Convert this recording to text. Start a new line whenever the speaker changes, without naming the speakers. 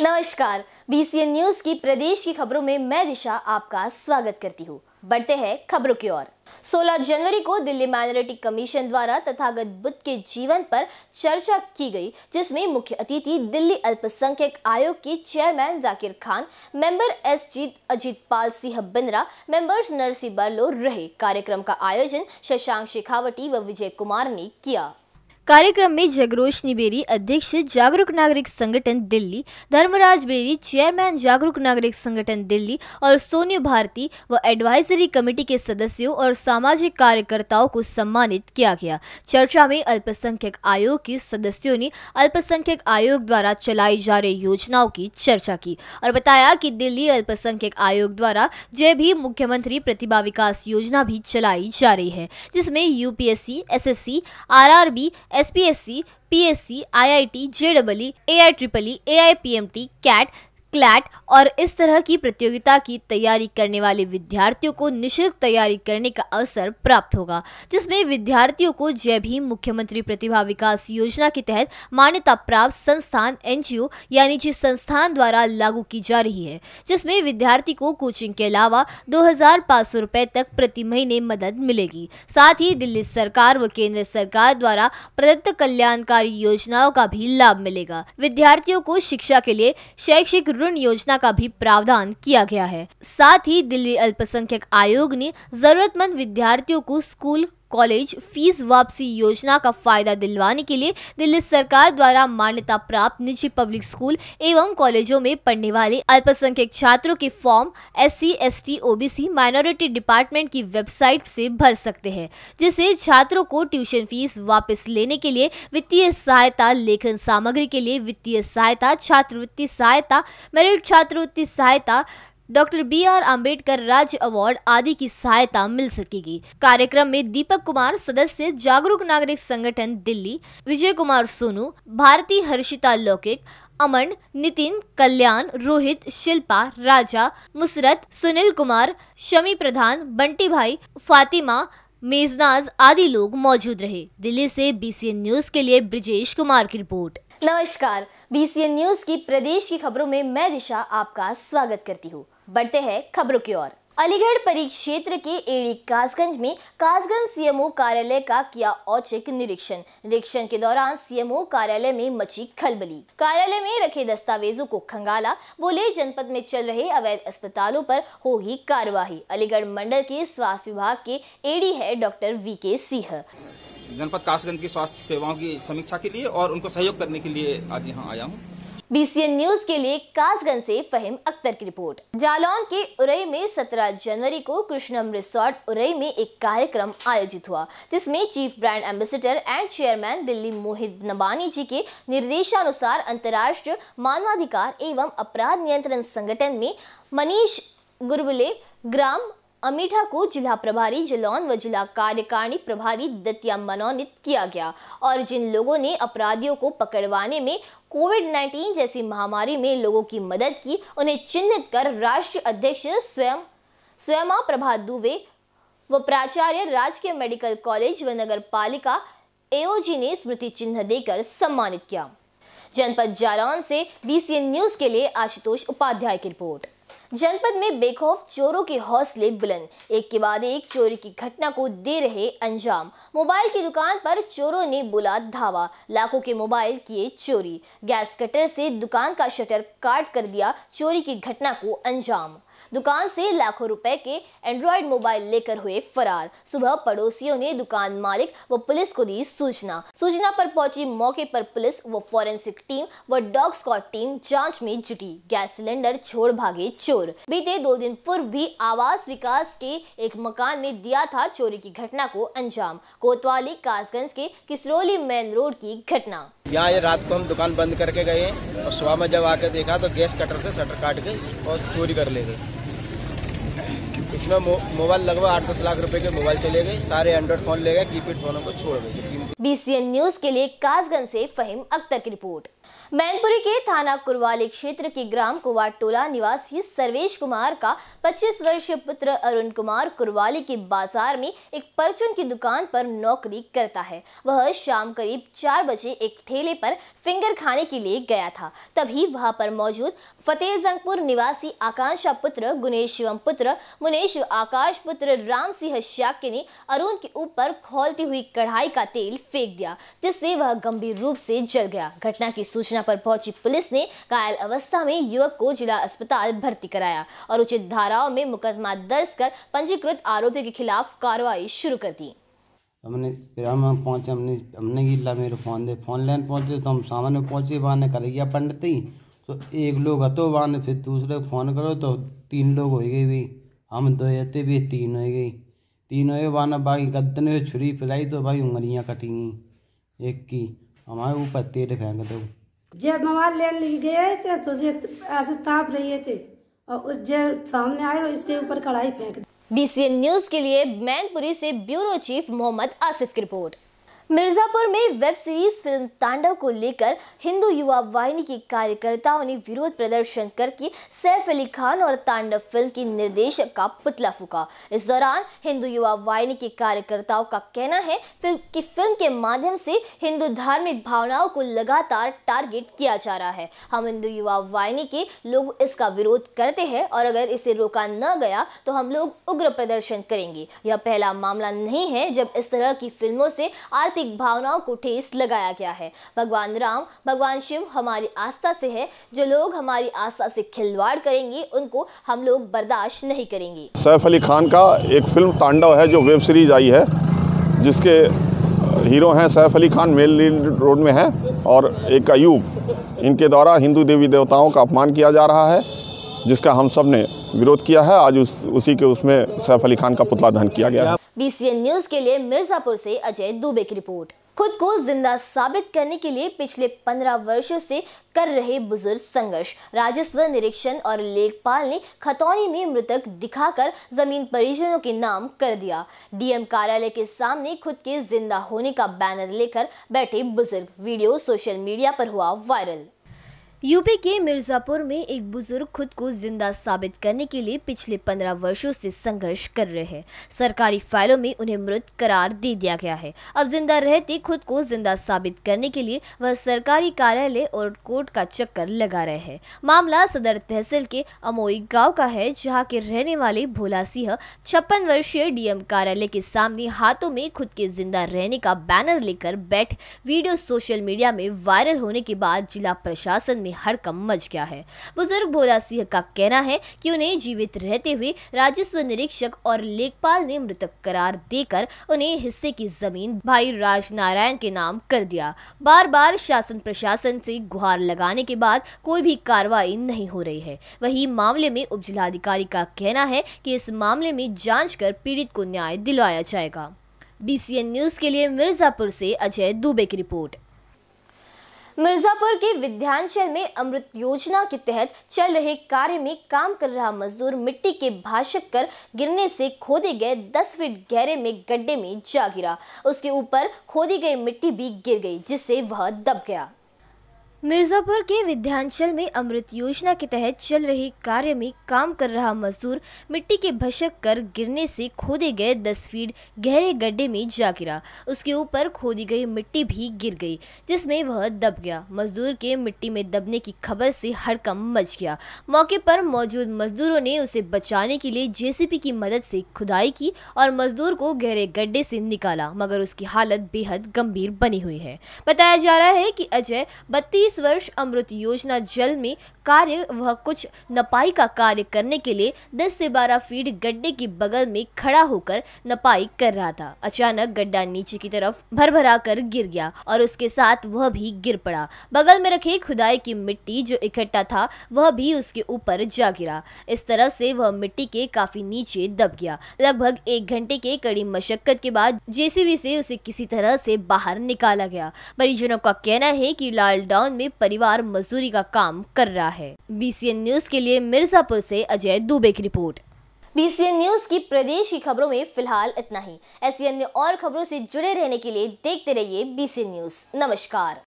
नमस्कार BCN news की प्रदेश की खबरों में मैं दिशा आपका स्वागत करती हूँ बढ़ते हैं खबरों की ओर 16 जनवरी को दिल्ली माइनॉरिटी कमीशन द्वारा तथागत बुद्ध के जीवन पर चर्चा की गई जिसमें मुख्य अतिथि दिल्ली अल्पसंख्यक आयोग के चेयरमैन जाकिर खान मेंबर एस जीत अजीत पाल सिंह बिंद्रा मेंबर्स नरसिंह बर्लो रहे कार्यक्रम का आयोजन शशांक शेखावटी व विजय कुमार ने किया कार्यक्रम में जगरोशनी बेरी अध्यक्ष जागरूक नागरिक संगठन दिल्ली धर्मराज बेरी चेयरमैन जागरूक नागरिक संगठन दिल्ली और सोनिया भारती व एडवाइजरी कमेटी के सदस्यों और सामाजिक कार्यकर्ताओं को सम्मानित किया गया चर्चा में अल्पसंख्यक आयोग के सदस्यों ने अल्पसंख्यक आयोग द्वारा चलाई जा रही योजनाओं की चर्चा की और बताया की दिल्ली अल्पसंख्यक आयोग द्वारा जय भी मुख्यमंत्री प्रतिभा विकास योजना भी चलाई जा रही है जिसमे UPSC S RRB S P S C P S C I I T J double E A I triple E A I P M T CAT CLAT और इस तरह की प्रतियोगिता की तैयारी करने वाले विद्यार्थियों को निशुल्क तैयारी करने का अवसर प्राप्त होगा जिसमें विद्यार्थियों को जय भीम मुख्यमंत्री प्रतिभा विकास योजना के तहत मान्यता प्राप्त संस्थान एनजीओ यानी जिस संस्थान द्वारा लागू की जा रही है जिसमें विद्यार्थी को कोचिंग के अलावा दो हजार तक प्रति महीने मदद मिलेगी साथ ही दिल्ली सरकार व केंद्र सरकार द्वारा प्रदत्त कल्याणकारी योजनाओं का भी लाभ मिलेगा विद्यार्थियों को शिक्षा के लिए शैक्षिक ऋण योजना का भी प्रावधान किया गया है साथ ही दिल्ली अल्पसंख्यक आयोग ने जरूरतमंद विद्यार्थियों को स्कूल कॉलेज फीस वापसी योजना का फायदा दिलवाने के लिए दिल्ली सरकार द्वारा मान्यता प्राप्त निजी पब्लिक स्कूल एवं कॉलेजों में पढ़ने वाले अल्पसंख्यक छात्रों के form S C S T O B C minority department की वेबसाइट से भर सकते हैं जिससे छात्रों को ट्यूशन फीस वापस लेने के लिए वित्तीय सहायता लेखन सामग्री के लिए वित्तीय सहायता छात्रवृत्ति सहायता मेरिट छात्रवृत्ति सहायता डॉक्टर बी आर अम्बेडकर राज्य अवार्ड आदि की सहायता मिल सकेगी कार्यक्रम में दीपक कुमार सदस्य जागरूक नागरिक संगठन दिल्ली विजय कुमार सोनू भारती हर्षिता लौकिक अमन नितिन कल्याण रोहित शिल्पा राजा मुसरत सुनील कुमार शमी प्रधान बंटी भाई फातिमा मेजनाज आदि लोग मौजूद रहे दिल्ली से बीसीएन न्यूज के लिए ब्रिजेश कुमार की रिपोर्ट नमस्कार बीसीएन न्यूज की प्रदेश की खबरों में मैं दिशा आपका स्वागत करती हूँ बढ़ते हैं खबरों की ओर अलीगढ़ परिक्षेत्र के एडी कासगंज में कासगंज सीएमओ कार्यालय का किया औचक निरीक्षण निरीक्षण के दौरान सीएमओ कार्यालय में मची खलबली कार्यालय में रखे दस्तावेजों को खंगाला बोले जनपद में चल रहे अवैध अस्पतालों पर होगी कार्यवाही अलीगढ़ मंडल के स्वास्थ्य विभाग के एडी है डॉक्टर वी के सिंह जनपद कासगंज की स्वास्थ्य सेवाओं की समीक्षा के लिए और उनको सहयोग करने के लिए आज यहाँ आया हूँ बीसीएन न्यूज के लिए कासगंज से फहीम अख्तर की रिपोर्ट जालौन के उरई में 17 जनवरी को कृष्णम रिसोर्ट उरई में एक कार्यक्रम आयोजित हुआ जिसमें chief brand ambassador and chairman Delhi Mohit Nabani ji के निर्देशानुसार अंतर्राष्ट्रीय मानवाधिकार एवं अपराध नियंत्रण संगठन में मनीष गुरबले ग्राम अमीठा को जिला प्रभारी जलौन व जिला कार्यकारिणी प्रभारी दतिया मनोनीत किया गया और जिन लोगों ने अपराधियों को पकड़वाने में कोविड 19 जैसी महामारी में लोगों की मदद की उन्हें चिन्हित कर राष्ट्रीय अध्यक्ष स्वयं स्वयं प्रभा दुबे व प्राचार्य राजकीय मेडिकल कॉलेज व नगर पालिका एओजी ने स्मृति चिन्ह देकर सम्मानित किया जनपद जालौन से बीसीएन न्यूज के लिए आशुतोष उपाध्याय की रिपोर्ट जनपद में बेखौफ चोरों के हौसले बुलंद एक के बाद एक चोरी की घटना को दे रहे अंजाम मोबाइल की दुकान पर चोरों ने बोला धावा लाखों के मोबाइल किए चोरी गैस कटर से दुकान का शटर काट कर दिया चोरी की घटना को अंजाम दुकान से लाखों रुपए के एंड्रॉयड मोबाइल लेकर हुए फरार सुबह पड़ोसियों ने दुकान मालिक व पुलिस को दी सूचना सूचना पर पहुंची मौके पर पुलिस व फॉरेंसिक टीम व डॉग स्कॉट टीम जांच में जुटी गैस सिलेंडर छोड़ भागे चोर बीते दो दिन पूर्व भी आवास विकास के एक मकान में दिया था चोरी की घटना को अंजाम कोतवाली कासगंज के किसरोली मेन रोड की घटना यहाँ ये रात को हम दुकान बंद करके गए और सुबह में जब आके देखा तो गैस कटर से शटर काट गए और चोरी कर ले गए इसमें मोबाइल लगभग आठ दस लाख रुपए के मोबाइल चले गए सारे एंड्रॉइड फोन ले गए कीपैड फोनों को छोड़ गए बीसीएन न्यूज के लिए कासगंज से फहीम अख्तर की रिपोर्ट मैनपुरी के थाना कुरवाली क्षेत्र के ग्राम कुवार टोला निवासी सर्वेश कुमार का 25 वर्षीय पुत्र अरुण कुमार कुरवाली के बाजार में एक परचून की दुकान पर नौकरी करता है वह शाम करीब चार बजे एक ठेले पर फिंगर खाने के लिए गया था तभी वहां पर मौजूद फतेह जंगपुर निवासी आकांक्षा पुत्र गुणेश पुत्र मुनेश आकाश पुत्र राम सिंह शाक्य ने अरुण के ऊपर खोलती हुई कढ़ाई का तेल फेंक दिया जिससे वह गंभीर रूप से जल गया घटना की सूचना पर पहुंची पुलिस ने घायल अवस्था में युवक को जिला अस्पताल भर्ती कराया और उचित धाराओं में मुकदमा दर्ज कर पंजीकृत आरोपी के खिलाफ कार्रवाई शुरू कर दी हमने फिर हम पहुँचे हमने हमने गिला मेरे फोन दे फोन लाइन पहुंचे तो हम सामने पहुंचे वहाँ ने कर गया पंडित ही तो एक लोग अतो वहाँ ने फिर दूसरे फोन करो तो तीन लोग हो गए भी हम दो हते भी तीन हो गई तीन हो गए वहाँ ने बाकी गद्दन छुरी फैलाई तो भाई उंगलियाँ कटी एक की हमारे ऊपर तेल फेंक दो जे मोबाइल लेने लिए गए थे तो जे ऐसे ताप रही थे और उस जे सामने आए और इसके ऊपर कढ़ाई फेंक डी न्यूज के लिए मैनपुरी से ब्यूरो चीफ मोहम्मद आसिफ की रिपोर्ट मिर्जापुर में वेब सीरीज फिल्म तांडव को लेकर हिंदू युवा वाहिनी के कार्यकर्ताओं ने विरोध प्रदर्शन करके सैफ अली खान और तांडव फिल्म के निर्देशक का पुतला फूका इस दौरान हिंदू युवा वाहिनी के कार्यकर्ताओं का कहना है फिल्म की फिल्म के माध्यम से हिंदू धार्मिक भावनाओं को लगातार टारगेट किया जा रहा है हम हिंदू युवा वाहिनी के लोग इसका विरोध करते हैं और अगर इसे रोका न गया तो हम लोग उग्र प्रदर्शन करेंगे यह पहला मामला नहीं है जब इस तरह की फिल्मों से आर्थिक आध्यात्मिक भावनाओं को ठेस लगाया गया है भगवान राम भगवान शिव हमारी आस्था से है जो लोग हमारी आस्था से खिलवाड़ करेंगे उनको हम लोग बर्दाश्त नहीं करेंगे सैफ अली खान का एक फिल्म तांडव है जो वेब सीरीज आई है जिसके हीरो हैं सैफ अली खान मेल रोड में है और एक अयूब इनके द्वारा हिंदू देवी देवताओं का अपमान किया जा रहा है जिसका हम सब ने विरोध किया है आज उस उसी के उसमें सैफ अली खान का पुतला दहन किया गया बीसीएन न्यूज के लिए मिर्जापुर से अजय दुबे की रिपोर्ट खुद को जिंदा साबित करने के लिए पिछले पंद्रह वर्षों से कर रहे बुजुर्ग संघर्ष राजस्व निरीक्षण और लेखपाल ने खतौनी में मृतक दिखाकर जमीन परिजनों के नाम कर दिया डीएम कार्यालय के सामने खुद के जिंदा होने का बैनर लेकर बैठे बुजुर्ग वीडियो सोशल मीडिया पर हुआ वायरल यूपी के मिर्जापुर में एक बुजुर्ग खुद को जिंदा साबित करने के लिए पिछले पंद्रह वर्षों से संघर्ष कर रहे हैं सरकारी फाइलों में उन्हें मृत करार दे दिया गया है अब जिंदा रहते खुद को जिंदा साबित करने के लिए वह सरकारी कार्यालय और कोर्ट का चक्कर लगा रहे हैं मामला सदर तहसील के अमोई गाँव का है जहाँ के रहने वाले भोला सिंह छप्पन वर्षीय डीएम कार्यालय के सामने हाथों में खुद के जिंदा रहने का बैनर लेकर बैठ वीडियो सोशल मीडिया में वायरल होने के बाद जिला प्रशासन हरकम मच गया है बुजुर्ग भोला सिंह का कहना है कि उन्हें जीवित रहते हुए राजस्व निरीक्षक और लेखपाल ने मृतक करार देकर उन्हें हिस्से की जमीन भाई राज नारायण के नाम कर दिया बार बार शासन प्रशासन से गुहार लगाने के बाद कोई भी कार्रवाई नहीं हो रही है वही मामले में जिलाधिकारी का कहना है की इस मामले में जाँच कर पीड़ित को न्याय दिलवाया जाएगा एन न्यूज के लिए मिर्जापुर से अजय दुबे की रिपोर्ट मिर्जापुर के विध्यांचल में अमृत योजना के तहत चल रहे कार्य में काम कर रहा मजदूर मिट्टी के भाषक कर गिरने से खोदे गए 10 फीट गहरे में गड्ढे में जा गिरा उसके ऊपर खोदी गई मिट्टी भी गिर गई जिससे वह दब गया मिर्जापुर के विध्यांचल में अमृत योजना के तहत चल रहे कार्य में काम कर रहा मजदूर मिट्टी के भशक कर गिरने से खोदे गए दस फीट गहरे गड्ढे में जा गिरा उसके ऊपर खोदी गई मिट्टी भी गिर गई जिसमें वह दब गया मजदूर के मिट्टी में दबने की खबर से हड़कम मच गया मौके पर मौजूद मजदूरों ने उसे बचाने के लिए जेसीबी की मदद से खुदाई की और मजदूर को गहरे गड्ढे से निकाला मगर उसकी हालत बेहद गंभीर बनी हुई है बताया जा रहा है कि अजय बत्तीस इस वर्ष अमृत योजना जल में कार्य वह कुछ नपाई का कार्य करने के लिए 10 से 12 फीट गड्ढे के बगल में खड़ा होकर नपाई कर रहा था अचानक गड्ढा नीचे की तरफ भरभरा कर गिर गया और उसके साथ वह भी गिर पड़ा बगल में रखे खुदाई की मिट्टी जो इकट्ठा था वह भी उसके ऊपर जा गिरा इस तरह से वह मिट्टी के काफी नीचे दब गया लगभग एक घंटे के कड़ी मशक्कत के बाद जेसीबी से उसे किसी तरह से बाहर निकाला गया परिजनों का कहना है कि लाल डाउन में परिवार मजदूरी का काम कर रहा है है बीसीएन न्यूज के लिए मिर्जापुर से अजय दुबे की रिपोर्ट बीसीएन न्यूज की प्रदेश की खबरों में फिलहाल इतना ही ऐसी अन्य और खबरों से जुड़े रहने के लिए देखते रहिए बीसीएन न्यूज नमस्कार